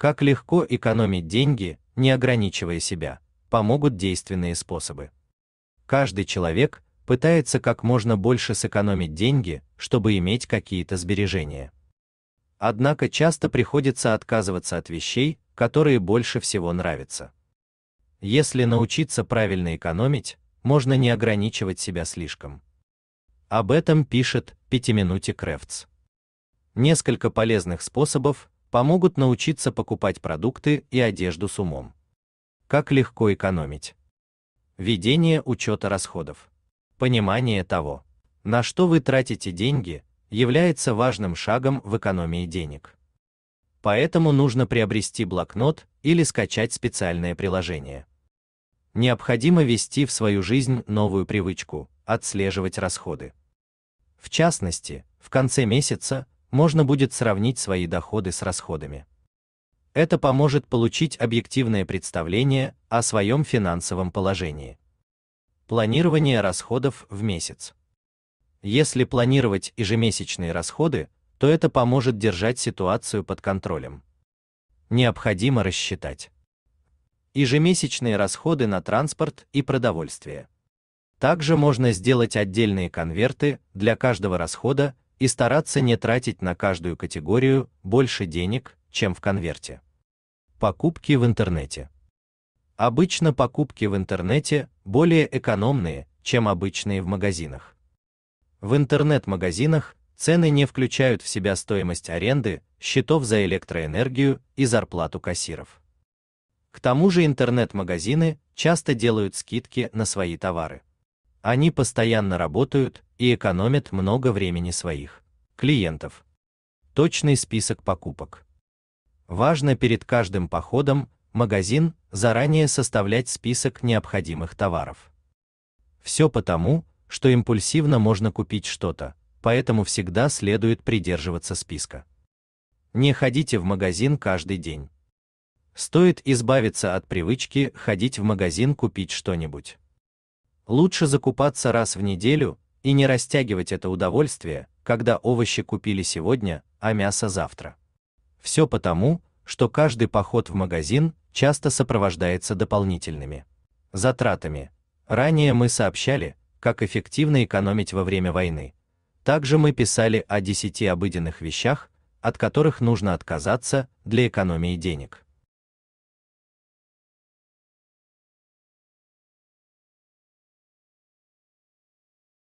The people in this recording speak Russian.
как легко экономить деньги, не ограничивая себя, помогут действенные способы. Каждый человек пытается как можно больше сэкономить деньги, чтобы иметь какие-то сбережения. Однако часто приходится отказываться от вещей, которые больше всего нравятся. Если научиться правильно экономить, можно не ограничивать себя слишком. Об этом пишет пятиминутик Крафтс. Несколько полезных способов, помогут научиться покупать продукты и одежду с умом. Как легко экономить. Ведение учета расходов. Понимание того, на что вы тратите деньги, является важным шагом в экономии денег. Поэтому нужно приобрести блокнот или скачать специальное приложение. Необходимо ввести в свою жизнь новую привычку отслеживать расходы. В частности, в конце месяца можно будет сравнить свои доходы с расходами. Это поможет получить объективное представление о своем финансовом положении. Планирование расходов в месяц. Если планировать ежемесячные расходы, то это поможет держать ситуацию под контролем. Необходимо рассчитать ежемесячные расходы на транспорт и продовольствие. Также можно сделать отдельные конверты для каждого расхода и стараться не тратить на каждую категорию больше денег, чем в конверте. Покупки в интернете. Обычно покупки в интернете более экономные, чем обычные в магазинах. В интернет-магазинах цены не включают в себя стоимость аренды, счетов за электроэнергию и зарплату кассиров. К тому же интернет-магазины часто делают скидки на свои товары. Они постоянно работают и экономят много времени своих клиентов. Точный список покупок. Важно перед каждым походом магазин заранее составлять список необходимых товаров. Все потому, что импульсивно можно купить что-то, поэтому всегда следует придерживаться списка. Не ходите в магазин каждый день. Стоит избавиться от привычки ходить в магазин купить что-нибудь. Лучше закупаться раз в неделю и не растягивать это удовольствие, когда овощи купили сегодня, а мясо завтра. Все потому, что каждый поход в магазин часто сопровождается дополнительными затратами. Ранее мы сообщали, как эффективно экономить во время войны. Также мы писали о 10 обыденных вещах, от которых нужно отказаться для экономии денег.